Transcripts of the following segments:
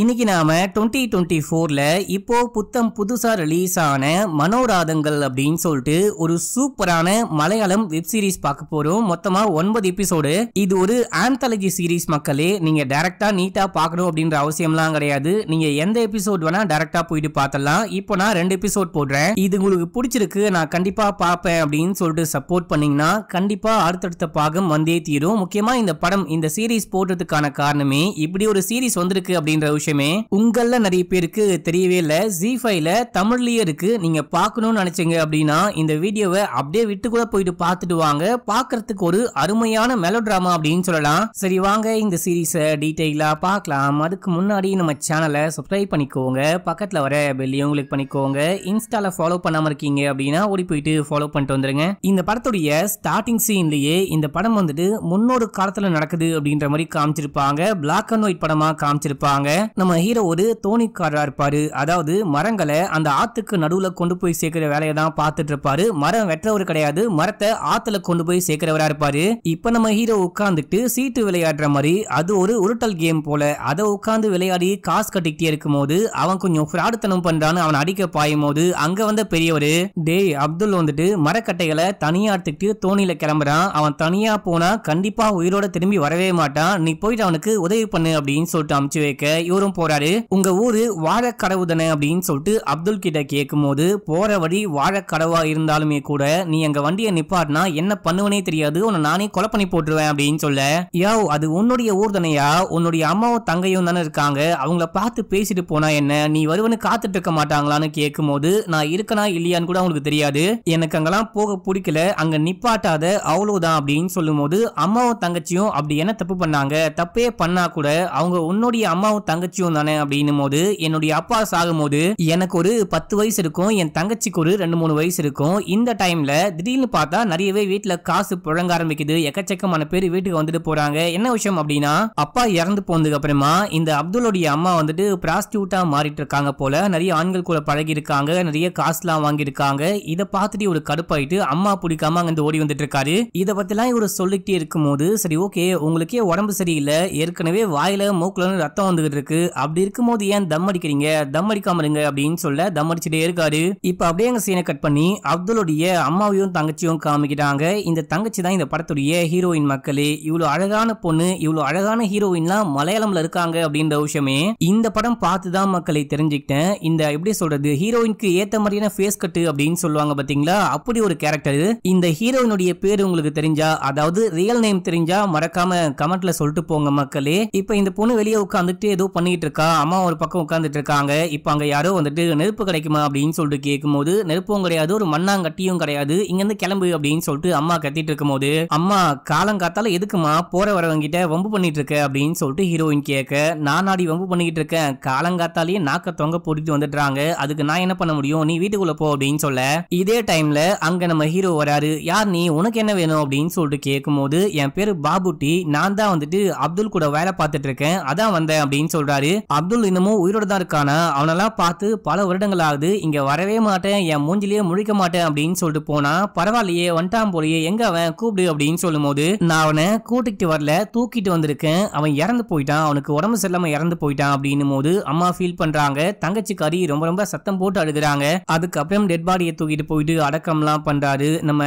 இன்னைக்கு நாம twenty twenty ஃபோரில் இப்போ புத்தம் புதுசாக ரிலீஸ் ஆன மனோராதங்கள் அப்படின்னு சொல்லிட்டு ஒரு சூப்பரான மலையாளம் வெப் சீரிஸ் பார்க்க போகிறோம் மொத்தமாக ஒன்பது எபிசோடு இது ஒரு ஆந்தாலஜி சீரீஸ் மக்களே நீங்கள் டைரக்டா நீட்டாக பார்க்கணும் அப்படின்ற அவசியம்லாம் கிடையாது நீங்கள் எந்த எபிசோட் வேணால் டேரெக்டாக போயிட்டு பார்த்தலாம் இப்போ நான் ரெண்டு எபிசோட் போடுறேன் இது உங்களுக்கு பிடிச்சிருக்கு நான் கண்டிப்பாக பார்ப்பேன் அப்படின்னு சொல்லிட்டு சப்போர்ட் பண்ணிங்கன்னா கண்டிப்பாக அடுத்தடுத்த பாகம் வந்தே தீரும் முக்கியமாக இந்த படம் இந்த சீரீஸ் போடுறதுக்கான காரணமே இப்படி ஒரு சீரீஸ் வந்திருக்கு அப்படின்ற விஷயமே உங்கள நிறைய பேருக்கு தெரியவே இல்லை ஜி ஃபைவ்ல தமிழ்லயே இருக்கு நீங்க பார்க்கணும்னு நினைச்சீங்க அப்படின்னா இந்த வீடியோவை அப்படியே விட்டு கூட போயிட்டு பார்த்துட்டு வாங்க பாக்குறதுக்கு ஒரு அருமையான மெலோ டிராமா அப்படின்னு சொல்லலாம் சரி வாங்க இந்த சீரீஸை டீட்டெயிலா பார்க்கலாம் அதுக்கு முன்னாடி நம்ம சேனலை சப்ஸ்கிரைப் பண்ணிக்கோங்க பக்கத்துல வர பெல்லையும் உங்களுக்கு பண்ணிக்கோங்க இன்ஸ்டால ஃபாலோ பண்ணாம இருக்கீங்க அப்படின்னா ஓடி போயிட்டு ஃபாலோ பண்ணிட்டு வந்துருங்க இந்த படத்துடைய ஸ்டார்டிங் சீன்லயே இந்த படம் வந்துட்டு முன்னொரு காலத்துல நடக்குது அப்படின்ற மாதிரி காமிச்சிருப்பாங்க பிளாக் அண்ட் ஒயிட் படமா காமிச்சிருப்பாங்க நம்ம ஹீரோ ஒரு தோணிக்காரராக இருப்பார் அதாவது மரங்களை அந்த ஆற்றுக்கு நடுவில் கொண்டு போய் சேர்க்கிற வேலையை தான் பார்த்துட்டு இருப்பாரு மரம் வெட்டுறவர் கிடையாது மரத்தை ஆற்றுல கொண்டு போய் சேர்க்கிறவரா இருப்பாரு இப்போ நம்ம ஹீரோ உட்காந்துட்டு சீட்டு விளையாடுற மாதிரி அது ஒரு உருட்டல் கேம் போல அதை உட்காந்து விளையாடி காசு கட்டிக்கிட்டே இருக்கும் போது அவன் கொஞ்சம் ஃப்ராடுத்தனம் பண்றான்னு அவன் அடிக்க பாயும் போது அங்க வந்த பெரியவர் டேய் அப்துல் வந்துட்டு மரக்கட்டைகளை தனியா எடுத்துக்கிட்டு தோணியில கிளம்புறான் அவன் தனியா போனா கண்டிப்பா உயிரோட திரும்பி வரவே மாட்டான் நீ போயிட்டு அவனுக்கு உதவி பண்ணு அப்படின்னு சொல்லிட்டு அமுச்சு வைக்க இவர் தூரம் போறாரு உங்க ஊரு வாழக்கடவு தானே அப்படின்னு சொல்லிட்டு அப்துல் கிட்ட கேட்கும் போது போற வழி வாழக்கடவா இருந்தாலுமே கூட நீ எங்க வண்டியை நிப்பாட்னா என்ன பண்ணுவனே தெரியாது உன்னை நானே கொலை பண்ணி போட்டுருவேன் அப்படின்னு சொல்ல யோ அது உன்னுடைய ஊர் தானையா உன்னுடைய அம்மாவும் தங்கையும் தானே இருக்காங்க அவங்கள பார்த்து பேசிட்டு போனா என்ன நீ வருவனு காத்துட்டு இருக்க மாட்டாங்களான்னு கேட்கும் போது நான் இருக்கனா இல்லையான்னு கூட அவங்களுக்கு தெரியாது எனக்கு அங்கெல்லாம் போக பிடிக்கல அங்க நிப்பாட்டாத அவ்வளவுதான் அப்படின்னு சொல்லும் போது அம்மாவும் தங்கச்சியும் அப்படி என்ன தப்பு பண்ணாங்க தப்பே பண்ணா கூட அவங்க உன்னுடைய அம்மாவும் தங்கச்சி தங்கச்சியும் தானே அப்படின்னும் போது என்னுடைய அப்பா சாகும்போது எனக்கு ஒரு பத்து வயசு இருக்கும் என் தங்கச்சிக்கு ஒரு ரெண்டு மூணு வயசு இருக்கும் இந்த டைம்ல திடீர்னு பார்த்தா நிறையவே வீட்டுல காசு புழங்க ஆரம்பிக்குது எக்கச்சக்கமான பேர் வீட்டுக்கு வந்துட்டு போறாங்க என்ன விஷயம் அப்படின்னா அப்பா இறந்து போனதுக்கு அப்புறமா இந்த அப்துல்லோடைய அம்மா வந்துட்டு பிராஸ்டியூட்டா மாறிட்டு இருக்காங்க போல நிறைய ஆண்கள் கூட பழகி இருக்காங்க நிறைய காசுலாம் வாங்கியிருக்காங்க இதை பார்த்துட்டு ஒரு கடுப்பாயிட்டு அம்மா பிடிக்காம அங்கிருந்து ஓடி வந்துட்டு இருக்காரு இதை பத்திலாம் இவர் சொல்லிக்கிட்டே இருக்கும் போது சரி ஓகே உங்களுக்கே உடம்பு சரியில்லை ஏற்கனவே வாயில மூக்குல ரத்தம் வந்துகிட்டு இருக்கு அப்படி இருக்கும்போது ஏன் தம் அடிக்கிறீங்க தம் அடிக்காம இருங்க அப்படின்னு சொல்ல தம் அடிச்சுட்டே இருக்காரு இப்ப அப்படியே எங்க சீனை கட் பண்ணி அப்துலுடைய அம்மாவையும் தங்கச்சியும் காமிக்கிறாங்க இந்த தங்கச்சி தான் இந்த படத்துடைய ஹீரோயின் மக்களே இவ்வளவு அழகான பொண்ணு இவ்வளவு அழகான ஹீரோயின்லாம் மலையாளம்ல இருக்காங்க அப்படின்ற விஷயமே இந்த படம் பார்த்துதான் மக்களை தெரிஞ்சுக்கிட்டேன் இந்த எப்படி சொல்றது ஹீரோயினுக்கு ஏத்த மாதிரியான ஃபேஸ் கட் அப்படின்னு சொல்லுவாங்க பாத்தீங்களா அப்படி ஒரு கேரக்டர் இந்த ஹீரோயினுடைய பேர் உங்களுக்கு தெரிஞ்சா அதாவது ரியல் நேம் தெரிஞ்சா மறக்காம கமெண்ட்ல சொல்லிட்டு போங்க மக்களே இப்ப இந்த பொண்ணு வெளியே உட்காந்துட்டு ஏதோ பண்ணி பண்ணிட்டு இருக்கா அம்மா ஒரு பக்கம் உட்காந்துட்டு இருக்காங்க இப்போ அங்கே யாரோ வந்துட்டு நெருப்பு கிடைக்குமா அப்படின்னு சொல்லிட்டு கேட்கும்போது நெருப்பும் கிடையாது ஒரு மண்ணாங்கட்டியும் கிடையாது இங்கிருந்து கிளம்பு அப்படின்னு சொல்லிட்டு அம்மா கத்திட்டு இருக்கும்போது அம்மா காலங்காத்தால எதுக்குமா போற வரவங்கிட்ட வம்பு பண்ணிட்டு இருக்க அப்படின்னு சொல்லிட்டு ஹீரோயின் கேட்க நான் நாடி வம்பு பண்ணிக்கிட்டு இருக்கேன் காலங்காத்தாலேயே நாக்க தொங்க போட்டுட்டு வந்துடுறாங்க அதுக்கு நான் என்ன பண்ண முடியும் நீ வீட்டுக்குள்ள போ அப்படின்னு சொல்ல இதே டைம்ல அங்க நம்ம ஹீரோ வராரு யார் நீ உனக்கு என்ன வேணும் அப்படின்னு சொல்லிட்டு கேட்கும்போது என் பேரு பாபுட்டி நான் தான் வந்துட்டு அப்துல் கூட வேலை பார்த்துட்டு இருக்கேன் அதான் வந்தேன் அப்படின்னு சொல்றாரு சொல்றாரு அப்துல் இன்னமும் உயிரோட தான் இருக்கானா அவனெல்லாம் பார்த்து பல வருடங்கள் ஆகுது இங்க வரவே மாட்டேன் என் மூஞ்சிலேயே முழிக்க மாட்டேன் அப்படின்னு சொல்லிட்டு போனா பரவாயில்லையே வந்துட்டான் போலயே எங்க அவன் கூப்பிடு அப்படின்னு சொல்லும் போது நான் அவனை கூட்டிகிட்டு வரல தூக்கிட்டு வந்திருக்கேன் அவன் இறந்து போயிட்டான் அவனுக்கு உடம்பு சரியில்லாம இறந்து போயிட்டான் அப்படின்னும் போது அம்மா ஃபீல் பண்றாங்க தங்கச்சி கறி ரொம்ப ரொம்ப சத்தம் போட்டு அழுகுறாங்க அதுக்கப்புறம் டெட் பாடியை தூக்கிட்டு போயிட்டு அடக்கம் எல்லாம் பண்றாரு நம்ம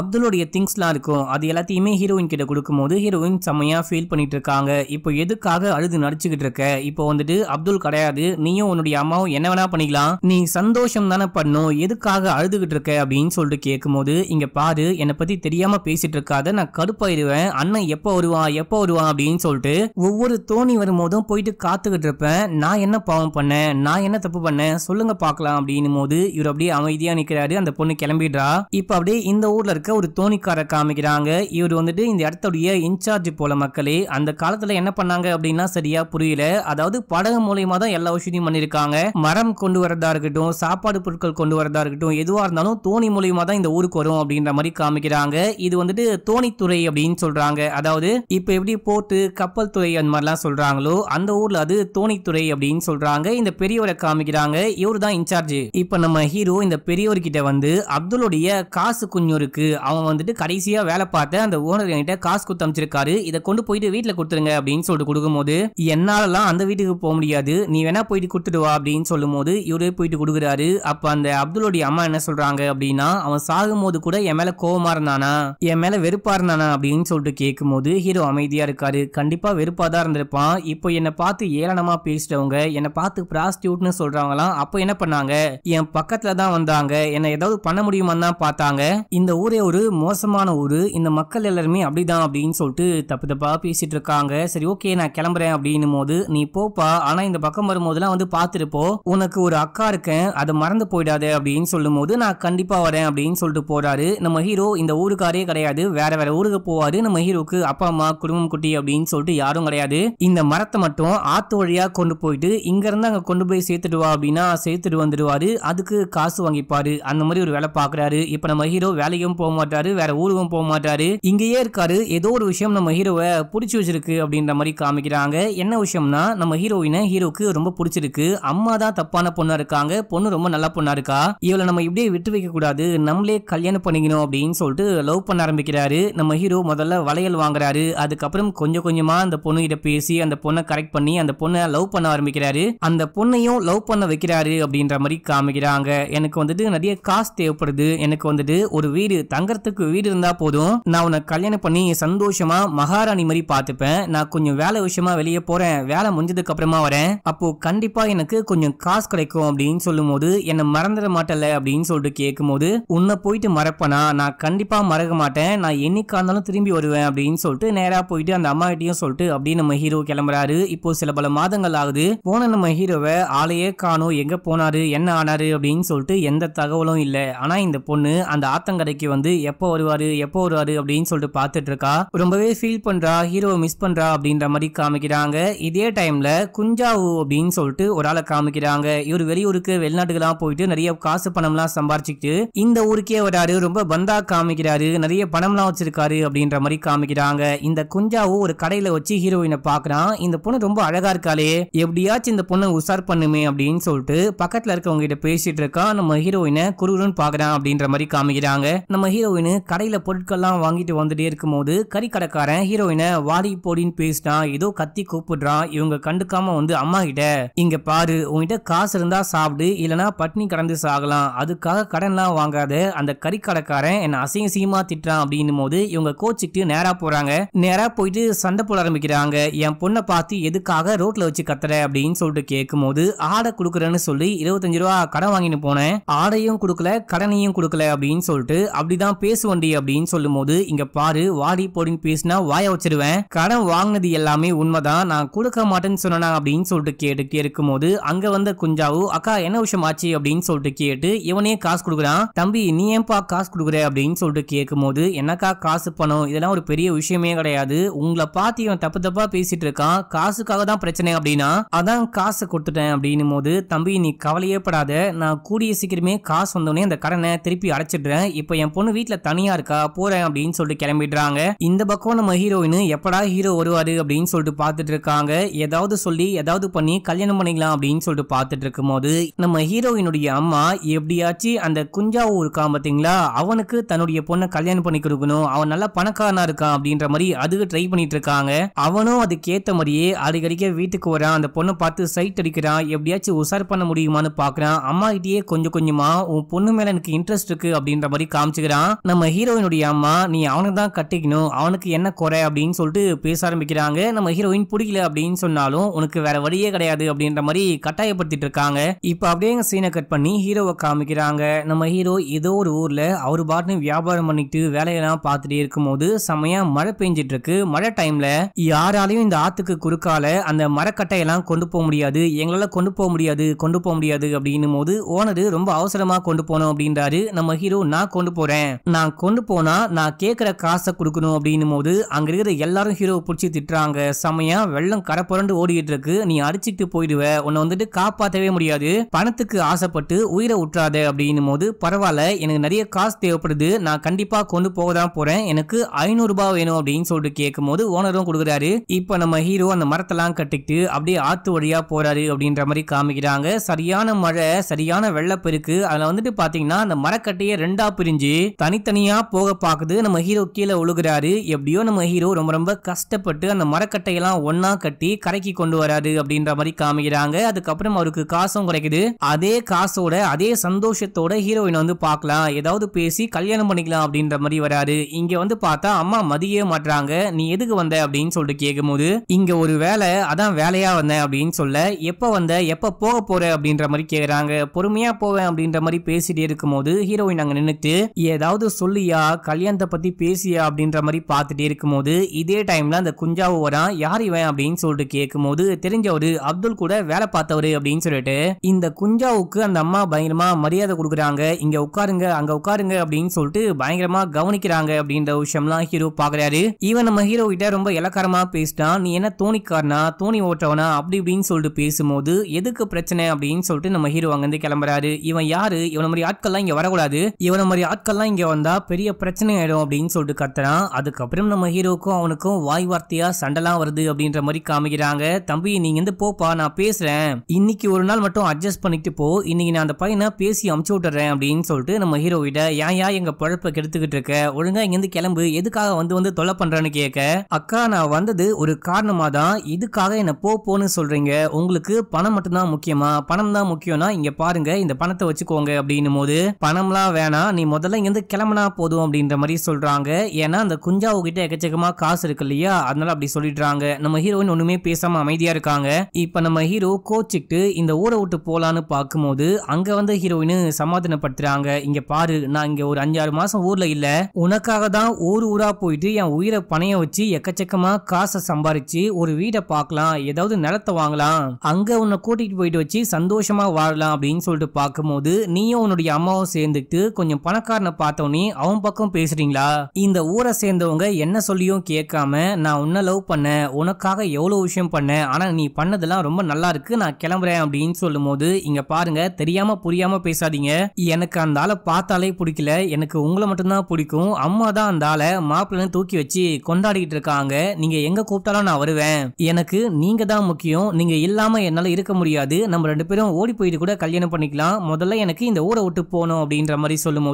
அப்துலோடைய எல்லாம் இருக்கும் அது எல்லாத்தையுமே ஹீரோயின் கிட்ட போது ஹீரோயின் செம்மையா ஃபீல் பண்ணிட்டு இருக்காங்க இப்போ எதுக்காக அழுது நடிச்சுக்கிட்டு இருக்க இப்போ வந்துட்டு அப்துல் கிடையாது நீயும் உன்னுடைய அம்மாவும் என்ன வேணா பண்ணிக்கலாம் நீ சந்தோஷம் தானே பண்ணும் எதுக்காக அழுதுகிட்டு இருக்க அப்படின்னு சொல்லிட்டு கேட்கும் போது இங்க பாரு என்னை பத்தி தெரியாம பேசிட்டு இருக்காத நான் கடுப்பாயிருவேன் அண்ணன் எப்போ வருவான் எப்போ வருவான் அப்படின்னு சொல்லிட்டு ஒவ்வொரு தோணி வரும்போதும் போயிட்டு காத்துக்கிட்டு இருப்பேன் நான் என்ன பாவம் பண்ணேன் நான் என்ன தப்பு பண்ணேன் சொல்லுங்க பார்க்கலாம் அப்படின்னு போது இவர் அப்படியே அமைதியா நிக்கிறாரு அந்த பொண்ணு கிளம்பிடுறா இப்ப அப்படியே இந்த ஊர்ல இருக்க ஒரு தோணிக்கார காமிக்கிறாங்க இவர் வந்துட்டு இந்த இடத்துடைய இன்சார்ஜ் போல மக்களே அந்த காலத்துல என்ன பண்ணாங்க அப்படின்னா சரியா புரியல அதாவது படகு மூலயமா தான் எல்லா விஷயத்தையும் பண்ணியிருக்காங்க மரம் கொண்டு வரதா இருக்கட்டும் சாப்பாடு பொருட்கள் கொண்டு வரதா இருக்கட்டும் எதுவா இருந்தாலும் தோணி மூலயமா தான் இந்த ஊருக்கு வரும் அப்படின்ற மாதிரி காமிக்கிறாங்க இது வந்துட்டு தோணித்துறை அப்படின்னு சொல்றாங்க அதாவது இப்ப எப்படி போட்டு கப்பல் துறை அந்த மாதிரிலாம் சொல்றாங்களோ அந்த ஊர்ல அது தோணித்துறை அப்படின்னு சொல்றாங்க இந்த பெரியவரை காமிக்கிறாங்க இவரு தான் இன்சார்ஜ் இப்ப நம்ம ஹீரோ இந்த கிட்ட வந்து அப்துலுடைய காசு குஞ்சம் இருக்கு அவன் வந்துட்டு கடைசியா வேலை பார்த்த அந்த ஓனர் கிட்ட காசு கொடுத்து இதை கொண்டு போயிட்டு வீட்டுல கொடுத்துருங்க அப்படின்னு சொல்லிட்டு கொடுக்கும்போது என்னாலலாம் அந்த வீட்டுக்கு போக முடியாது நீ வேணா போயிட்டு கொடுத்துட்டு வா அப்படின்னு சொல்லும் போது இவரே போயிட்டு கொடுக்குறாரு அப்ப அந்த அப்துல்லோடைய அம்மா என்ன சொல்றாங்க அப்படின்னா அவன் சாகும் போது கூட என் மேல கோவமா இருந்தானா என் மேல வெறுப்பா இருந்தானா அப்படின்னு சொல்லிட்டு கேட்கும் போது ஹீரோ அமைதியா இருக்காரு கண்டிப்பா வெறுப்பா தான் இருந்திருப்பான் இப்போ என்னை பார்த்து ஏளனமா பேசிட்டவங்க என்னை பார்த்து ப்ராஸ்டியூட்னு சொல்றாங்களாம் அப்போ என்ன பண்ணாங்க என் பக்கத்துல தான் வந்தாங்க என்ன ஏதாவது பண்ண முடியுமான்னு தான் பார்த்தாங்க இந்த ஊரே ஒரு மோசமான ஊர் இந்த மக்கள் எல்லாருமே அப்படிதான் அப்படின்னு சொல்லிட்டு தப்பு தப்பா பேசிட்டு இருக்காங்க சரி ஓகே நான் கிளம்புறேன் அப்படின்னும் போது நீ போப்பா ஆனா இந்த பக்கம் வரும்போதெல்லாம் வந்து பாத்துருப்போ உனக்கு ஒரு அக்கா இருக்கேன் அதை மறந்து போயிடாத அப்படின்னு சொல்லும் போது நான் கண்டிப்பா வரேன் அப்படின்னு சொல்லிட்டு போறாரு நம்ம ஹீரோ இந்த ஊருக்காரே கிடையாது வேற வேற ஊருக்கு போவாரு நம்ம ஹீரோக்கு அப்பா அம்மா குடும்பம் குட்டி அப்படின்னு சொல்லிட்டு யாரும் கிடையாது இந்த மரத்தை மட்டும் ஆத்து வழியா கொண்டு போயிட்டு இங்க இருந்து அங்க கொண்டு போய் சேர்த்துடுவா அப்படின்னா சேர்த்துட்டு வந்துடுவாரு அதுக்கு காசு வாங்கிப்பாரு அந்த மாதிரி ஒரு வேலை பாக்குறாரு இப்ப நம்ம ஹீரோ வேலைக்கும் போக மாட்டாரு வேற ஊருக்கும் போக மாட்டாரு இங்கேயே இருக்காரு ஏதோ ஒரு விஷயம் நம்ம ஹீரோவை பிடிச்சி வச்சிருக்கு அப்படின்ற மாதிரி காமிக்கிறாங்க என்ன விஷயம்னா நம்ம நம்ம ஹீரோயின ஹீரோக்கு ரொம்ப பிடிச்சிருக்கு அம்மா தான் தப்பான பொண்ணா இருக்காங்க பொண்ணு ரொம்ப நல்ல பொண்ணா இருக்கா இவளை நம்ம இப்படியே விட்டு வைக்க கூடாது நம்மளே கல்யாணம் பண்ணிக்கணும் அப்படின்னு சொல்லிட்டு லவ் பண்ண ஆரம்பிக்கிறாரு நம்ம ஹீரோ முதல்ல வளையல் வாங்குறாரு அதுக்கப்புறம் கொஞ்சம் கொஞ்சமா அந்த பொண்ணு கிட்ட பேசி அந்த பொண்ணை கரெக்ட் பண்ணி அந்த பொண்ணை லவ் பண்ண ஆரம்பிக்கிறாரு அந்த பொண்ணையும் லவ் பண்ண வைக்கிறாரு அப்படின்ற மாதிரி காமிக்கிறாங்க எனக்கு வந்துட்டு நிறைய காசு தேவைப்படுது எனக்கு வந்துட்டு ஒரு வீடு தங்கறதுக்கு வீடு இருந்தா போதும் நான் உன்னை கல்யாணம் பண்ணி சந்தோஷமா மகாராணி மாதிரி பார்த்துப்பேன் நான் கொஞ்சம் வேலை விஷயமா வெளியே போறேன் வேலை முடிஞ்சது முடிச்சதுக்கு அப்புறமா வரேன் அப்போ கண்டிப்பா எனக்கு கொஞ்சம் காசு கிடைக்கும் அப்படின்னு சொல்லும் போது என்ன மறந்துட மாட்டல அப்படின்னு சொல்லிட்டு கேட்கும் போது உன்னை போயிட்டு மறப்பனா நான் கண்டிப்பா மறக்க மாட்டேன் நான் என்னைக்கா இருந்தாலும் திரும்பி வருவேன் அப்படின்னு சொல்லிட்டு நேரா போயிட்டு அந்த அம்மா கிட்டயும் சொல்லிட்டு அப்படியே நம்ம ஹீரோ கிளம்புறாரு இப்போ சில பல மாதங்கள் ஆகுது போன நம்ம ஹீரோவை ஆளையே காணும் எங்க போனாரு என்ன ஆனாரு அப்படின்னு சொல்லிட்டு எந்த தகவலும் இல்லை ஆனா இந்த பொண்ணு அந்த ஆத்தங்கடைக்கு வந்து எப்போ வருவாரு எப்போ வருவாரு அப்படின்னு சொல்லிட்டு பாத்துட்டு இருக்கா ரொம்பவே ஃபீல் பண்றா ஹீரோவை மிஸ் பண்றா அப்படின்ற மாதிரி காமிக்கிறாங்க இதே டைம்ல சேனல்ல குஞ்சாவு அப்படின்னு சொல்லிட்டு ஒரு ஆளை காமிக்கிறாங்க இவர் வெளியூருக்கு வெளிநாட்டுக்கெல்லாம் போயிட்டு நிறைய காசு பணம்லாம் சம்பாரிச்சுட்டு இந்த ஊருக்கே வராரு ரொம்ப பந்தா காமிக்கிறாரு நிறைய பணம்லாம் வச்சிருக்காரு அப்படின்ற மாதிரி காமிக்கிறாங்க இந்த குஞ்சாவு ஒரு கடையில வச்சு ஹீரோயினை பாக்குறான் இந்த பொண்ணு ரொம்ப அழகா இருக்காளே எப்படியாச்சும் இந்த பொண்ணை உசார் பண்ணுமே அப்படின்னு சொல்லிட்டு பக்கத்துல இருக்கவங்க கிட்ட பேசிட்டு இருக்கான் நம்ம ஹீரோயினை குருன்னு பாக்குறான் அப்படின்ற மாதிரி காமிக்கிறாங்க நம்ம ஹீரோயின் கடையில பொருட்கள்லாம் வாங்கிட்டு வந்துட்டே இருக்கும் போது கறிக்கடைக்காரன் ஹீரோயினை வாடி போடின்னு பேசிட்டான் ஏதோ கத்தி கூப்பிடுறான் இவங்க கண் கண்டுக்காம வந்து அம்மா கிட்ட இங்க பாரு உன்கிட்ட காசு இருந்தா சாப்பிடு இல்லனா பட்னி கடந்து சாகலாம் அதுக்காக கடன்லாம் வாங்காத அந்த கறிக்கடைக்காரன் என்ன அசிங்க சீமா திட்டான் அப்படின்னு போது இவங்க கோச்சுக்கிட்டு நேரா போறாங்க நேரா போயிட்டு சண்டை போட ஆரம்பிக்கிறாங்க என் பொண்ணை பார்த்து எதுக்காக ரோட்ல வச்சு கத்துற அப்படின்னு சொல்லிட்டு கேட்கும் போது ஆடை கொடுக்குறேன்னு சொல்லி இருபத்தஞ்சு ரூபா கடன் வாங்கிட்டு போனேன் ஆடையும் கொடுக்கல கடனையும் கொடுக்கல அப்படின்னு சொல்லிட்டு அப்படிதான் பேசுவண்டி அப்படின்னு சொல்லும் போது இங்க பாரு வாடி போடின்னு பேசினா வாய வச்சிருவேன் கடன் வாங்கினது எல்லாமே உண்மைதான் நான் கொடுக்க மாட்டேன்னு சொன்னானா அப்படின்னு சொல்லிட்டு கேட்டுக்கிட்டே இருக்கும்போது அங்க வந்த குஞ்சாவு அக்கா என்ன விஷயம் ஆச்சு அப்படின்னு சொல்லிட்டு கேட்டு இவனே காசு கொடுக்குறான் தம்பி நீ ஏன்பா காசு கொடுக்குற அப்படின்னு சொல்லிட்டு கேட்கும் போது என்னக்கா காசு பணம் இதெல்லாம் ஒரு பெரிய விஷயமே கிடையாது உங்களை பார்த்து இவன் தப்பு தப்பா பேசிட்டு இருக்கான் காசுக்காக தான் பிரச்சனை அப்படின்னா அதான் காசு கொடுத்துட்டேன் அப்படின்னும் போது தம்பி நீ கவலையே படாத நான் கூடிய சீக்கிரமே காசு வந்தோடனே அந்த கடனை திருப்பி அடைச்சிடுறேன் இப்போ என் பொண்ணு வீட்டில் தனியா இருக்கா போறேன் அப்படின்னு சொல்லிட்டு கிளம்பிடுறாங்க இந்த பக்கம் நம்ம ஹீரோயின் எப்படா ஹீரோ வருவாரு அப்படின்னு சொல்லிட்டு பார்த்துட்டு இருக்காங்க ஏதாவது ஏதாவது சொல்லி ஏதாவது பண்ணி கல்யாணம் பண்ணிக்கலாம் அப்படின்னு சொல்லிட்டு பார்த்துட்டு இருக்கும் போது நம்ம ஹீரோயினுடைய அம்மா எப்படியாச்சும் அந்த குஞ்சாவூர் இருக்கான் பார்த்தீங்களா அவனுக்கு தன்னுடைய பொண்ணை கல்யாணம் பண்ணி கொடுக்கணும் அவன் நல்லா பணக்காரனா இருக்கான் அப்படின்ற மாதிரி அதுக்கு ட்ரை பண்ணிட்டு இருக்காங்க அவனும் அதுக்கேத்த மாதிரியே அடிக்கடிக்க வீட்டுக்கு வரான் அந்த பொண்ணை பார்த்து சைட் அடிக்கிறான் எப்படியாச்சும் உசார் பண்ண முடியுமான்னு பாக்குறான் அம்மா கிட்டேயே கொஞ்சம் கொஞ்சமா உன் பொண்ணு மேல எனக்கு இன்ட்ரெஸ்ட் இருக்கு அப்படின்ற மாதிரி காமிச்சுக்கிறான் நம்ம ஹீரோயினுடைய அம்மா நீ அவனுக்கு தான் கட்டிக்கணும் அவனுக்கு என்ன குறை அப்படின்னு சொல்லிட்டு பேச ஆரம்பிக்கிறாங்க நம்ம ஹீரோயின் பிடிக்கல அப்படின்னு சொன்னாலும் இருந்தாலும் உனக்கு வேற வழியே கிடையாது அப்படின்ற மாதிரி கட்டாயப்படுத்திட்டு இருக்காங்க இப்ப அப்படியே சீனை கட் பண்ணி ஹீரோவை காமிக்கிறாங்க நம்ம ஹீரோ ஏதோ ஒரு ஊர்ல அவரு பாட்டு வியாபாரம் பண்ணிட்டு வேலையெல்லாம் பார்த்துட்டே இருக்கும்போது சமயம் மழை பெஞ்சிட்டு இருக்கு மழை டைம்ல யாராலையும் இந்த ஆத்துக்கு குறுக்கால அந்த மரக்கட்டையெல்லாம் கொண்டு போக முடியாது எங்களால கொண்டு போக முடியாது கொண்டு போக முடியாது அப்படின்னும் போது ஓனரு ரொம்ப அவசரமா கொண்டு போனோம் அப்படின்றாரு நம்ம ஹீரோ நான் கொண்டு போறேன் நான் கொண்டு போனா நான் கேட்கிற காசை கொடுக்கணும் அப்படின்னும் போது அங்க இருக்கிற எல்லாரும் ஹீரோ பிடிச்சி திட்டுறாங்க செமையா வெள்ளம் கரை புரண்டு ஓடிட்டு இருக்கு நீ அடிச்சுட்டு போயிடுவ உன்னை வந்துட்டு காப்பாற்றவே முடியாது பணத்துக்கு ஆசைப்பட்டு உயிரை உற்றாத அப்படின்னும் போது பரவாயில்ல எனக்கு நிறைய காசு தேவைப்படுது நான் கண்டிப்பா கொண்டு போக தான் போறேன் எனக்கு ஐநூறு ரூபாய் வேணும் அப்படின்னு சொல்லிட்டு கேட்கும் போது ஓனரும் கொடுக்குறாரு இப்ப நம்ம ஹீரோ அந்த மரத்தெல்லாம் கட்டிக்கிட்டு அப்படியே ஆத்து வழியா போறாரு அப்படின்ற மாதிரி காமிக்கிறாங்க சரியான மழை சரியான வெள்ளப்பெருக்கு அதுல வந்துட்டு பாத்தீங்கன்னா அந்த மரக்கட்டையை ரெண்டா பிரிஞ்சு தனித்தனியா போக பாக்குது நம்ம ஹீரோ கீழே ஒழுகுறாரு எப்படியோ நம்ம ஹீரோ ரொம்ப ரொம்ப கஷ்டப்பட்டு அந்த மரக்கட்டையெல்லாம் ஒன்னா கட்டி கரைக்கு கொண்டு வராது அப்படின்ற மாதிரி காமிக்கிறாங்க அதுக்கப்புறம் அவருக்கு காசும் குறைக்குது அதே காசோட அதே சந்தோஷத்தோட ஹீரோயின் வந்து பார்க்கலாம் ஏதாவது பேசி கல்யாணம் பண்ணிக்கலாம் அப்படின்ற மாதிரி வராரு இங்க வந்து பார்த்தா அம்மா மதியே மாட்டாங்க நீ எதுக்கு வந்த அப்படின்னு சொல்லிட்டு கேட்கும்போது இங்க ஒரு வேலை அதான் வேலையா வந்தேன் அப்படின்னு சொல்ல எப்ப வந்த எப்ப போக போற அப்படின்ற மாதிரி கேக்குறாங்க பொறுமையா போவேன் அப்படின்ற மாதிரி பேசிட்டே இருக்கும் போது ஹீரோயின் அங்க நின்னுட்டு ஏதாவது சொல்லியா கல்யாணத்தை பத்தி பேசியா அப்படின்ற மாதிரி பார்த்துட்டே இருக்கும் போது இதே டைம்ல அந்த குஞ்சாவு வரான் யார் இவன் அப்படின்னு சொல்லிட்டு கேட்கும் போது தெரிஞ்சவரு அப்துல் கூட வேலை பார்த்தவரு அப்படின்னு சொல்லிட்டு இந்த குஞ்சாவுக்கு அந்த அம்மா பயங்கரமா மரியாதை கொடுக்குறாங்க இங்க உட்காருங்க அங்க உட்காருங்க அப்படின்னு சொல்லிட்டு பயங்கரமா கவனிக்கிறாங்க அப்படின்ற விஷயம்லாம் ஹீரோ பாக்குறாரு ஈவன் நம்ம ஹீரோ கிட்ட ரொம்ப இலக்காரமா பேசிட்டான் நீ என்ன தோணிக்காரனா தோணி ஓட்டவனா அப்படி இப்படின்னு சொல்லிட்டு பேசும்போது எதுக்கு பிரச்சனை அப்படின்னு சொல்லிட்டு நம்ம ஹீரோ அங்கிருந்து கிளம்புறாரு இவன் யாரு இவன மாதிரி எல்லாம் இங்க வரக்கூடாது இவன மாதிரி ஆட்கள்லாம் இங்க வந்தா பெரிய பிரச்சனை ஆயிடும் அப்படின்னு சொல்லிட்டு கத்துறான் அதுக்கப்புறம் நம்ம ஹீரோக்கும் அவனுக்கும் வாய் வார்த்தையா சண்டைலாம் வருது அப்படின்ற மாதிரி காமிக்கிறாங்க தம்பி நீங்க வந்து போப்பா நான் பேசுறேன் இன்னைக்கு ஒரு நாள் மட்டும் அட்ஜஸ்ட் பண்ணிட்டு போ இன்னைக்கு நான் அந்த பையனை பேசி அமுச்சு விட்டுறேன் அப்படின்னு சொல்லிட்டு நம்ம ஹீரோ கிட்ட ஏன் ஏன் எங்க பழப்பை கெடுத்துக்கிட்டு இருக்க ஒழுங்கா இருந்து கிளம்பு எதுக்காக வந்து வந்து தொலை பண்றேன்னு கேட்க அக்கா நான் வந்தது ஒரு காரணமா தான் இதுக்காக என்ன போ போன்னு சொல்றீங்க உங்களுக்கு பணம் மட்டும்தான் முக்கியமா பணம் தான் முக்கியம்னா இங்க பாருங்க இந்த பணத்தை வச்சுக்கோங்க அப்படின்னும் போது பணம்லாம் வேணாம் நீ முதல்ல இருந்து கிளம்புனா போதும் அப்படின்ற மாதிரி சொல்றாங்க ஏன்னா அந்த குஞ்சாவு கிட்ட எக்கச்சக்கமா காசு இருக்கு இல்லையா அதனால அப்படி சொல்லிடுறாங்க நம்ம ஹீரோயின் ஒண்ணுமே பேசாம அமைதியா இருக்காங்க இப்ப நம்ம ஹீரோ கோச்சிக்கிட்டு இந்த ஊரை விட்டு போலான்னு பார்க்கும்போது அங்க வந்து ஹீரோயின் சமாதானப்படுத்துறாங்க இங்க பாரு நான் இங்க ஒரு அஞ்சாறு மாசம் ஊர்ல இல்ல உனக்காக தான் ஊர் ஊரா போயிட்டு என் உயிரை பணைய வச்சு எக்கச்சக்கமா காசை சம்பாரிச்சு ஒரு வீடை பார்க்கலாம் ஏதாவது நிலத்தை வாங்கலாம் அங்க உன்னை கூட்டிட்டு போயிட்டு வச்சு சந்தோஷமா வாழலாம் அப்படின்னு சொல்லிட்டு பார்க்கும்போது நீயும் உன்னுடைய அம்மாவும் சேர்ந்துட்டு கொஞ்சம் பணக்காரனை பார்த்தோன்னே அவன் பக்கம் பேசுறீங்களா இந்த ஊரை சேர்ந்தவங்க என்ன சொல்லியும் கேட்காம நான் உன்னை லவ் பண்ண உனக்காக எவ்வளவு விஷயம் பண்ண பண்ணுறேன் ஆனால் நீ பண்ணதெல்லாம் ரொம்ப நல்லா இருக்கு நான் கிளம்புறேன் அப்படின்னு சொல்லும் போது இங்கே பாருங்க தெரியாமல் புரியாமல் பேசாதீங்க எனக்கு அந்த ஆளை பார்த்தாலே பிடிக்கல எனக்கு உங்களை மட்டும்தான் பிடிக்கும் அம்மா தான் அந்த ஆளை மாப்பிள்ளன்னு தூக்கி வச்சு கொண்டாடிக்கிட்டு இருக்காங்க நீங்கள் எங்கே கூப்பிட்டாலும் நான் வருவேன் எனக்கு நீங்கள் தான் முக்கியம் நீங்கள் இல்லாமல் என்னால் இருக்க முடியாது நம்ம ரெண்டு பேரும் ஓடி போயிட்டு கூட கல்யாணம் பண்ணிக்கலாம் முதல்ல எனக்கு இந்த ஊரை விட்டு போகணும் அப்படின்ற மாதிரி சொல்லும்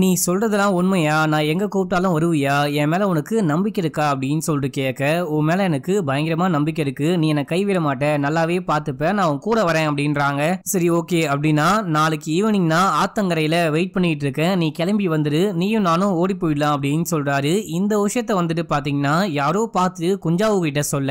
நீ சொல்றதெல்லாம் உண்மையா நான் எங்க கூப்பிட்டாலும் வருவியா என் மேல உனக்கு நம்பிக்கை இருக்கா அப்படின்னு சொல்லிட்டு கேட்க உன் மேல எனக்கு பயங்கரமா நம்பிக்கை இருக்கு நீ என்னை கைவிட மாட்டேன் நல்லாவே பார்த்துப்பேன் நான் உன் கூட வரேன் அப்படின்றாங்க சரி ஓகே அப்படின்னா நாளைக்கு ஈவினிங் நான் ஆத்தங்கரையில் வெயிட் பண்ணிட்டு இருக்கேன் நீ கிளம்பி வந்துடு நீயும் நானும் ஓடி போயிடலாம் அப்படின்னு சொல்றாரு இந்த விஷயத்த வந்துட்டு பாத்தீங்கன்னா யாரோ பார்த்து குஞ்சாவு கிட்ட சொல்ல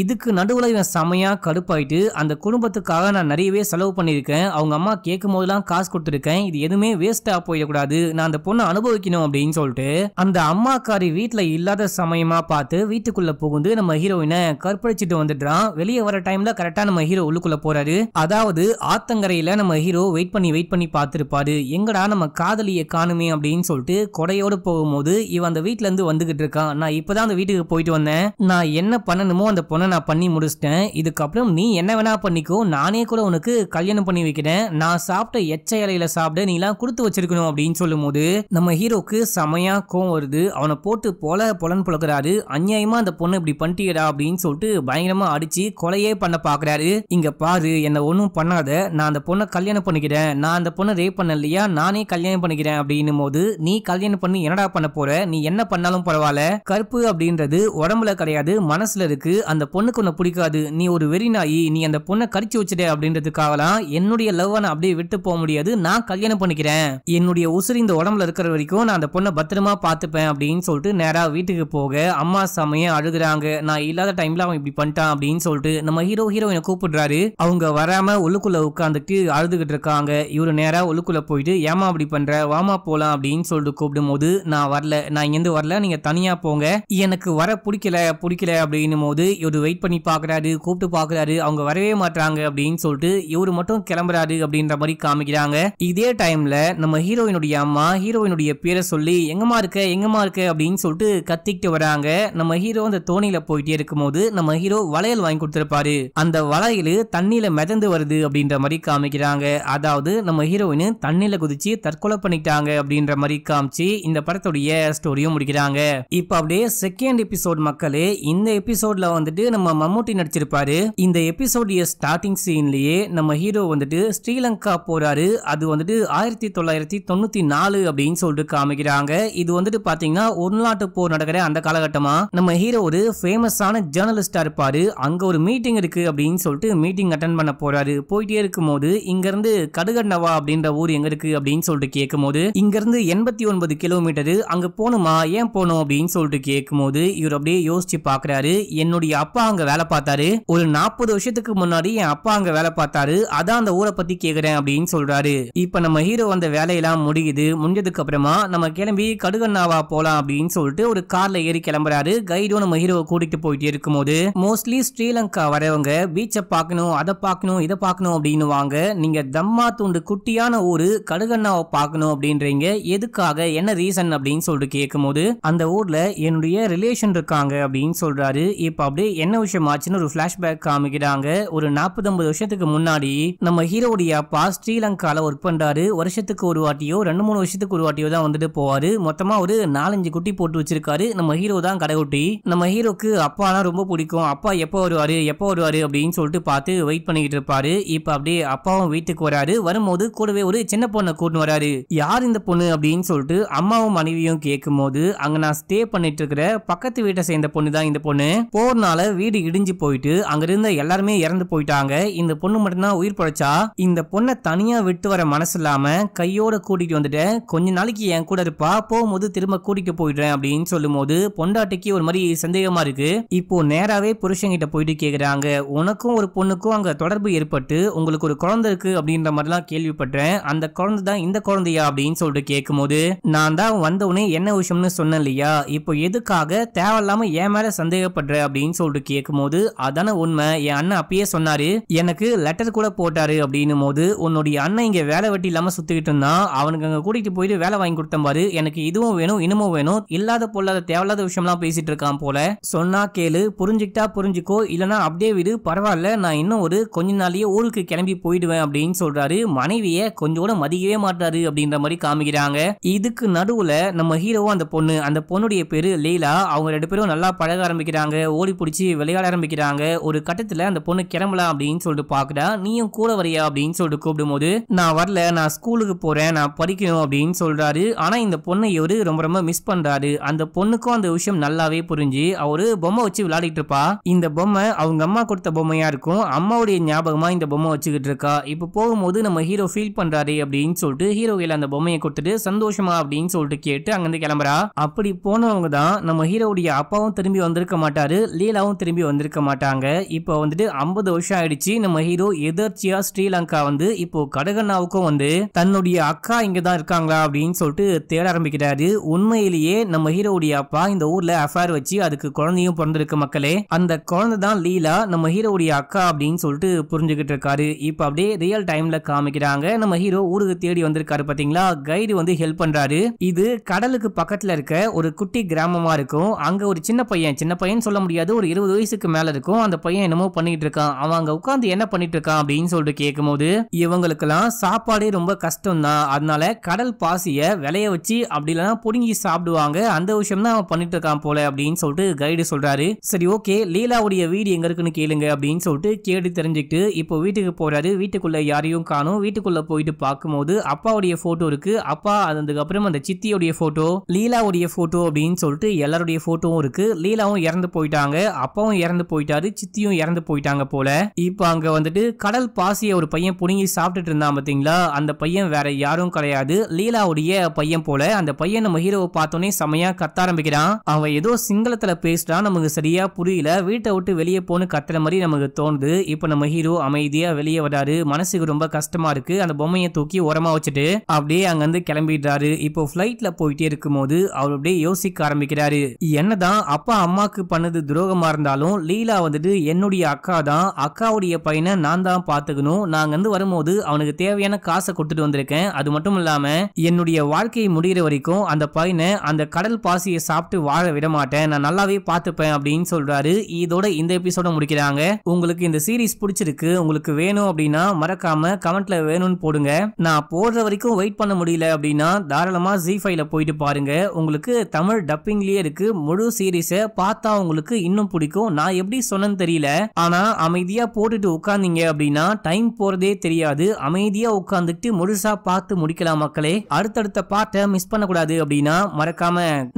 இதுக்கு நடுவுல இவன் செமையா கடுப்பாயிட்டு அந்த குடும்பத்துக்காக நான் நிறையவே செலவு பண்ணியிருக்கேன் அவங்க அம்மா கேட்கும் போதெல்லாம் காசு கொடுத்துருக்கேன் இது எதுவுமே வேஸ்டா போயிடக்கூடாது நான் அந்த பொண்ணை அனுபவிக்கணும் அப்படின்னு சொல்லிட்டு அந்த அம்மாக்காரி வீட்டுல இல்லாத சமயமா பார்த்து வீட்டுக்குள்ள புகுந்து நம்ம ஹீரோயினை கற்பழிச்சிட்டு வந்துட்டு விடுறான் வெளியே வர டைம்ல கரெக்டா நம்ம ஹீரோ உள்ளுக்குள்ள போறாரு அதாவது ஆத்தங்கரையில நம்ம ஹீரோ வெயிட் பண்ணி வெயிட் பண்ணி பார்த்துருப்பாரு எங்கடா நம்ம காதலிய காணுமே அப்படின்னு சொல்லிட்டு போகும் போகும்போது இவன் அந்த வீட்டுல இருந்து வந்துகிட்டு இருக்கான் நான் இப்பதான் அந்த வீட்டுக்கு போயிட்டு வந்தேன் நான் என்ன பண்ணணுமோ அந்த பொண்ணை நான் பண்ணி முடிச்சிட்டேன் இதுக்கப்புறம் நீ என்ன வேணா பண்ணிக்கோ நானே கூட உனக்கு கல்யாணம் பண்ணி வைக்கிறேன் நான் சாப்பிட்ட எச்ச இலையில சாப்பிட நீ எல்லாம் கொடுத்து வச்சிருக்கணும் அப்படின்னு சொல்லும் போது நம்ம ஹீரோக்கு செமையா கோவம் வருது அவனை போட்டு போல புலன் புழக்கிறாரு அநியாயமா அந்த பொண்ணை இப்படி பண்ணிட்டீரா அப்படின்னு சொல்லிட்டு பயங்கரமா அடிச்சு கொலையே பண்ண பாக்குறாரு இங்க பாரு என்ன ஒன்றும் பண்ணாத நான் அந்த பொண்ணை கல்யாணம் பண்ணிக்கிறேன் நான் அந்த பொண்ணை ரேப் பண்ண இல்லையா நானே கல்யாணம் பண்ணிக்கிறேன் அப்படின்னும் போது நீ கல்யாணம் பண்ணி என்னடா பண்ண போற நீ என்ன பண்ணாலும் பரவாயில்ல கருப்பு அப்படின்றது உடம்புல கிடையாது மனசுல இருக்கு அந்த பொண்ணுக்கு உன்னை பிடிக்காது நீ ஒரு வெறி நாயி நீ அந்த பொண்ணை கடிச்சு வச்சுட்ட அப்படின்றதுக்காகலாம் என்னுடைய லவ் நான் அப்படியே விட்டு போக முடியாது நான் கல்யாணம் பண்ணிக்கிறேன் என்னுடைய உசுறு இந்த உடம்புல இருக்கிற வரைக்கும் நான் அந்த பொண்ணை பத்திரமா பார்த்துப்பேன் அப்படின்னு சொல்லிட்டு நேரா வீட்டுக்கு போக அம்மா சமையன் அழுகுறாங்க நான் இல்லாத டைம்ல அவன் இப்படி பண்ணிட்டான் அப்படின்னு சொல்லிட்டு நம்ம ஹீரோ ஹீரோயினை கூப்பிடுறாரு அவங்க வராம உள்ளுக்குள்ள உட்காந்துட்டு அழுதுகிட்டு இருக்காங்க இவரு நேரா உள்ளுக்குள்ள போயிட்டு ஏமா அப்படி பண்ற வாமா போலாம் அப்படின்னு சொல்லிட்டு கூப்பிடும் போது நான் வரல நான் இங்கிருந்து வரல நீங்க தனியா போங்க எனக்கு வர பிடிக்கல பிடிக்கல அப்படின்னு போது இவரு வெயிட் பண்ணி பாக்குறாரு கூப்பிட்டு பாக்குறாரு அவங்க வரவே மாட்டாங்க அப்படின்னு சொல்லிட்டு இவரு மட்டும் கிளம்புறாரு அப்படின்ற மாதிரி காமிக்கிறாங்க இதே டைம்ல நம்ம ஹீரோயினுடைய அம்மா ஹீரோயினுடைய பேரை சொல்லி எங்கம்மா இருக்க எங்கம்மா இருக்க அப்படின்னு சொல்லிட்டு கத்திக்கிட்டு வராங்க நம்ம ஹீரோ அந்த தோணியில போயிட்டே இருக்கும் போது நம்ம ஹீரோ வளைய வளையல் வாங்கி கொடுத்திருப்பாரு அந்த வளையல் தண்ணியில மிதந்து வருது அப்படின்ற மாதிரி காமிக்கிறாங்க அதாவது நம்ம ஹீரோயின் தண்ணியில குதிச்சு தற்கொலை பண்ணிட்டாங்க அப்படின்ற மாதிரி காமிச்சு இந்த படத்துடைய ஸ்டோரியும் முடிக்கிறாங்க இப்ப அப்படியே செகண்ட் எபிசோட் மக்களே இந்த எபிசோட்ல வந்துட்டு நம்ம மம்மூட்டி நடிச்சிருப்பாரு இந்த எபிசோடைய ஸ்டார்டிங் சீன்லயே நம்ம ஹீரோ வந்துட்டு ஸ்ரீலங்கா போறாரு அது வந்துட்டு ஆயிரத்தி தொள்ளாயிரத்தி தொண்ணூத்தி நாலு அப்படின்னு சொல்லிட்டு காமிக்கிறாங்க இது வந்துட்டு பாத்தீங்கன்னா உள்நாட்டு போர் நடக்கிற அந்த காலகட்டமா நம்ம ஹீரோ ஒரு ஃபேமஸான ஜேர்னலிஸ்டா இருப்பாரு அங்கே ஒரு மீட்டிங் இருக்குது அப்படின்னு சொல்லிட்டு மீட்டிங் அட்டன் பண்ண போகிறாரு போயிட்டே இருக்கும்போது இங்கேருந்து கடுகண்ணவா அப்படின்ற ஊர் எங்கே இருக்குது அப்படின்னு சொல்லிட்டு கேட்கும்போது இங்கேருந்து எண்பத்தி ஒன்பது கிலோமீட்டரு அங்கே போகணுமா ஏன் போகணும் அப்படின்னு சொல்லிட்டு கேட்கும்போது இவர் அப்படியே யோசிச்சு பார்க்குறாரு என்னுடைய அப்பா அங்கே வேலை பார்த்தாரு ஒரு நாற்பது வருஷத்துக்கு முன்னாடி என் அப்பா அங்கே வேலை பார்த்தாரு அதான் அந்த ஊரை பற்றி கேட்குறேன் அப்படின்னு சொல்கிறாரு இப்போ நம்ம ஹீரோ அந்த வேலையெல்லாம் முடியுது முடிஞ்சதுக்கு அப்புறமா நம்ம கிளம்பி கடுகண்ணாவா போகலாம் அப்படின்னு சொல்லிட்டு ஒரு காரில் ஏறி கிளம்புறாரு கைடோ நம்ம ஹீரோவை கூட்டிகிட்டு இருக்கும் இருக்கும்போது மோஸ்ட்லி ஸ்ரீலங்கா வரவங்க பீச்சை பார்க்கணும் அதை பார்க்கணும் இதை பார்க்கணும் அப்படின்னு வாங்க நீங்கள் தம்மா துண்டு குட்டியான ஊர் கடுகண்ணாவை பார்க்கணும் அப்படின்றீங்க எதுக்காக என்ன ரீசன் அப்படின்னு சொல்லிட்டு கேட்கும்போது அந்த ஊரில் என்னுடைய ரிலேஷன் இருக்காங்க அப்படின்னு சொல்கிறாரு இப்போ அப்படியே என்ன விஷயம் ஆச்சுன்னு ஒரு ஃப்ளாஷ்பேக் காமிக்கிறாங்க ஒரு நாற்பது ஐம்பது வருஷத்துக்கு முன்னாடி நம்ம ஹீரோடைய அப்பா ஸ்ரீலங்காவில் ஒர்க் பண்ணுறாரு வருஷத்துக்கு ஒரு வாட்டியோ ரெண்டு மூணு வருஷத்துக்கு ஒரு வாட்டியோ தான் வந்துட்டு போவார் மொத்தமாக ஒரு நாலஞ்சு குட்டி போட்டு வச்சிருக்காரு நம்ம ஹீரோ தான் கடைகுட்டி நம்ம ஹீரோக்கு அப்பாலாம் ரொம்ப பிடிக்கும் அப்பா எப்போ வருவார் எப்போ வருவார் அப்படின்னு சொல்லிட்டு பார்த்து வெயிட் பண்ணிக்கிட்டு இருப்பாரு இப்போ அப்படியே அப்பாவும் வீட்டுக்கு வராரு வரும்போது கூடவே ஒரு சின்ன பொண்ணை கூட்டு வராரு யார் இந்த பொண்ணு அப்படின்னு சொல்லிட்டு அம்மாவும் மனைவியும் கேட்கும் போது அங்க நான் ஸ்டே பண்ணிட்டு இருக்கிற பக்கத்து வீட்டை சேர்ந்த பொண்ணு தான் இந்த பொண்ணு போறனால வீடு இடிஞ்சு போயிட்டு அங்க இருந்த எல்லாருமே இறந்து போயிட்டாங்க இந்த பொண்ணு மட்டும்தான் உயிர் பழைச்சா இந்த பொண்ணை தனியா விட்டு வர மனசு இல்லாம கையோட கூட்டிட்டு வந்துட்டேன் கொஞ்ச நாளைக்கு என் கூட இருப்பா போகும்போது திரும்ப கூட்டிட்டு போயிடுறேன் அப்படின்னு சொல்லும் போது பொண்டாட்டிக்கு ஒரு மாதிரி சந்தேகமா இருக்கு இப்போ நேராவே புருஷன் கிட்ட போயிட்டு கேட்குறாங்க உனக்கும் ஒரு பொண்ணுக்கும் அங்கே தொடர்பு ஏற்பட்டு உங்களுக்கு ஒரு குழந்தை இருக்கு அப்படின்ற மாதிரிலாம் கேள்விப்பட்டேன் அந்த குழந்தை தான் இந்த குழந்தையா அப்படின்னு சொல்லிட்டு கேட்கும்போது நான் தான் வந்தவுடனே என்ன விஷயம்னு சொன்னேன் இல்லையா இப்போ எதுக்காக தேவையில்லாம ஏன் மேல சந்தேகப்படுற அப்படின்னு சொல்லிட்டு கேட்கும்போது அதான உண்மை என் அண்ணன் அப்பயே சொன்னாரு எனக்கு லெட்டர் கூட போட்டாரு அப்படின்னும் போது உன்னுடைய அண்ணன் இங்க வேலை வெட்டி இல்லாம சுத்திக்கிட்டு இருந்தான் அவனுக்கு அங்க கூட்டிட்டு போயிட்டு வேலை வாங்கி கொடுத்த பாரு எனக்கு இதுவும் வேணும் இன்னமும் வேணும் இல்லாத பொல்லாத தேவையில்லாத விஷயம்லாம் பேசிட்டு இருக்கான் போல சொன்னா கேளு புரிஞ்சுக்கிட்டா புரிஞ்சுக்கோ போ இல்லைனா அப்படியே விடு பரவாயில்ல நான் இன்னும் ஒரு கொஞ்ச நாளையே ஊருக்கு கிளம்பி போயிடுவேன் அப்படின்னு சொல்றாரு மனைவியை கொஞ்சோட மதிக்கவே மாட்டாரு அப்படின்ற மாதிரி காமிக்கிறாங்க இதுக்கு நடுவுல நம்ம ஹீரோவோ அந்த பொண்ணு அந்த பொண்ணுடைய பேரு லீலா அவங்க ரெண்டு பேரும் நல்லா பழக ஆரம்பிக்கிறாங்க ஓடி பிடிச்சி விளையாட ஆரம்பிக்கிறாங்க ஒரு கட்டத்துல அந்த பொண்ணு கிளம்பலாம் அப்படின்னு சொல்லிட்டு பாக்குறா நீயும் கூட வரையா அப்படின்னு சொல்லிட்டு கூப்பிடும் நான் வரல நான் ஸ்கூலுக்கு போறேன் நான் படிக்கணும் அப்படின்னு சொல்றாரு ஆனா இந்த பொண்ணை இவரு ரொம்ப ரொம்ப மிஸ் பண்றாரு அந்த பொண்ணுக்கும் அந்த விஷயம் நல்லாவே புரிஞ்சு அவரு பொம்மை வச்சு விளையாடிட்டு இருப்பா இந்த பொம்மை பொம்மை அவங்க அம்மா கொடுத்த பொம்மையாக இருக்கும் அம்மாவுடைய ஞாபகமாக இந்த பொம்மை வச்சுக்கிட்டு இருக்கா இப்போ போகும்போது நம்ம ஹீரோ ஃபீல் பண்ணுறாரு அப்படின்னு சொல்லிட்டு ஹீரோ அந்த பொம்மையை கொடுத்துட்டு சந்தோஷமா அப்படின்னு சொல்லிட்டு கேட்டு அங்கேருந்து கிளம்புறா அப்படி போனவங்க தான் நம்ம ஹீரோவுடைய அப்பாவும் திரும்பி வந்திருக்க மாட்டாரு லீலாவும் திரும்பி வந்திருக்க மாட்டாங்க இப்போ வந்துட்டு ஐம்பது வருஷம் ஆயிடுச்சு நம்ம ஹீரோ எதர்ச்சியா ஸ்ரீலங்கா வந்து இப்போ கடகண்ணாவுக்கும் வந்து தன்னுடைய அக்கா இங்க தான் இருக்காங்களா அப்படின்னு சொல்லிட்டு தேட ஆரம்பிக்கிறாரு உண்மையிலேயே நம்ம ஹீரோவுடைய அப்பா இந்த ஊர்ல அஃபேர் வச்சு அதுக்கு குழந்தையும் பிறந்திருக்கு மக்களே அந்த குழந்தை இவங்க தான் லீலா நம்ம ஹீரோவுடைய அக்கா அப்படின்னு சொல்லிட்டு புரிஞ்சுக்கிட்டு இருக்காரு இப்போ அப்படியே ரியல் டைம்ல காமிக்கிறாங்க நம்ம ஹீரோ ஊருக்கு தேடி வந்திருக்காரு பாத்தீங்களா கைடு வந்து ஹெல்ப் பண்றாரு இது கடலுக்கு பக்கத்துல இருக்க ஒரு குட்டி கிராமமா இருக்கும் அங்க ஒரு சின்ன பையன் சின்ன பையன் சொல்ல முடியாது ஒரு இருபது வயசுக்கு மேல இருக்கும் அந்த பையன் என்னமோ பண்ணிட்டு இருக்கான் அவன் அங்க உட்காந்து என்ன பண்ணிட்டு இருக்கான் அப்படின்னு சொல்லிட்டு கேட்கும்போது இவங்களுக்கெல்லாம் சாப்பாடே ரொம்ப கஷ்டம் தான் அதனால கடல் பாசிய விளைய வச்சு அப்படி இல்லைனா புடுங்கி சாப்பிடுவாங்க அந்த விஷயம் தான் அவன் பண்ணிட்டு இருக்கான் போல அப்படின்னு சொல்லிட்டு கைடு சொல்றாரு சரி ஓகே லீலாவுடைய வீடு எங்கே இருக்குன்னு கேளுங்க அப்படின்னு சொல்லிட்டு கேட்டு தெரிஞ்சுக்கிட்டு இப்போ வீட்டுக்கு போகிறாரு வீட்டுக்குள்ளே யாரையும் காணும் வீட்டுக்குள்ளே போயிட்டு பார்க்கும்போது அப்பாவுடைய ஃபோட்டோ இருக்குது அப்பா அதுக்கப்புறம் அந்த சித்தியோடைய ஃபோட்டோ லீலாவுடைய ஃபோட்டோ அப்படின்னு சொல்லிட்டு எல்லாருடைய ஃபோட்டோவும் இருக்குது லீலாவும் இறந்து போயிட்டாங்க அப்பாவும் இறந்து போயிட்டாரு சித்தியும் இறந்து போயிட்டாங்க போல இப்போ அங்கே வந்துட்டு கடல் பாசியை ஒரு பையன் புடுங்கி சாப்பிட்டுட்டு இருந்தான் பார்த்தீங்களா அந்த பையன் வேற யாரும் கிடையாது லீலாவுடைய பையன் போல அந்த பையன் நம்ம ஹீரோவை பார்த்தோன்னே செமையாக கத்த ஆரம்பிக்கிறான் அவன் ஏதோ சிங்களத்தில் பேசுறான் நமக்கு சரியா புரியல வீட்டை விட்டு வெளியே போன்னு கத்துற மாதிரி நமக்கு தோணுது இப்போ நம்ம ஹீரோ அமைதியா வெளியே வராரு மனசுக்கு ரொம்ப கஷ்டமா இருக்கு அந்த பொம்மையை தூக்கி உரமா வச்சுட்டு அப்படியே அங்கிருந்து கிளம்பிடுறாரு இப்போ ஃப்ளைட்ல போயிட்டே இருக்கும்போது அவர் அப்படியே யோசிக்க ஆரம்பிக்கிறாரு என்னதான் அப்பா அம்மாக்கு பண்ணது துரோகமா இருந்தாலும் லீலா வந்துட்டு என்னுடைய அக்கா தான் அக்காவுடைய பையனை நான் தான் பார்த்துக்கணும் நாங்க வந்து வரும்போது அவனுக்கு தேவையான காசை கொடுத்துட்டு வந்திருக்கேன் அது மட்டும் இல்லாம என்னுடைய வாழ்க்கையை முடிகிற வரைக்கும் அந்த பையனை அந்த கடல் பாசியை சாப்பிட்டு வாழ விட மாட்டேன் நான் நல்லாவே பார்த்துப்பேன் அப்படின்னு சொல்றாரு இதோட இந்த எபிசோட முடிக்கிறாங்க உங்களுக்கு இந்த சீரீஸ் பிடிச்சிருக்கு உங்களுக்கு வேணும் அப்படின்னா மறக்காம கமெண்ட்ல வேணும்னு போடுங்க நான் போடுற வரைக்கும் வெயிட் பண்ண முடியல அப்படின்னா தாராளமா ஜி ஃபைல போயிட்டு பாருங்க உங்களுக்கு தமிழ் டப்பிங்லயே இருக்கு முழு சீரீஸை பார்த்தா உங்களுக்கு இன்னும் பிடிக்கும் நான் எப்படி சொன்னேன்னு தெரியல ஆனா அமைதியா போட்டுட்டு உட்காந்தீங்க அப்படின்னா டைம் போறதே தெரியாது அமைதியா உட்காந்துட்டு முழுசா பார்த்து முடிக்கலாம் மக்களே அடுத்தடுத்த பாட்டை மிஸ் பண்ணக்கூடாது அப்படின்னா மறக்காம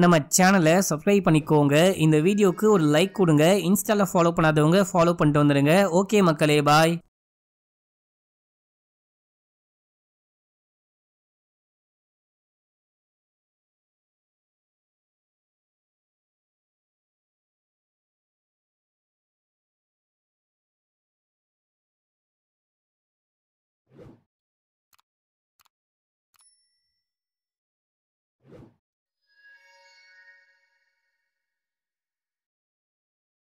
நம்ம சேனலை சப்ஸ்கிரைப் பண்ணிக்கோங்க இந்த வீடியோக்கு ஒரு லைக் கொடுங்க இன்ஸ்டால ஃபாலோ பண்ணாதவங்க ஃபாலோ பண்ணிட்டு வந்துடுங்க ஓகே மக்களே பாய்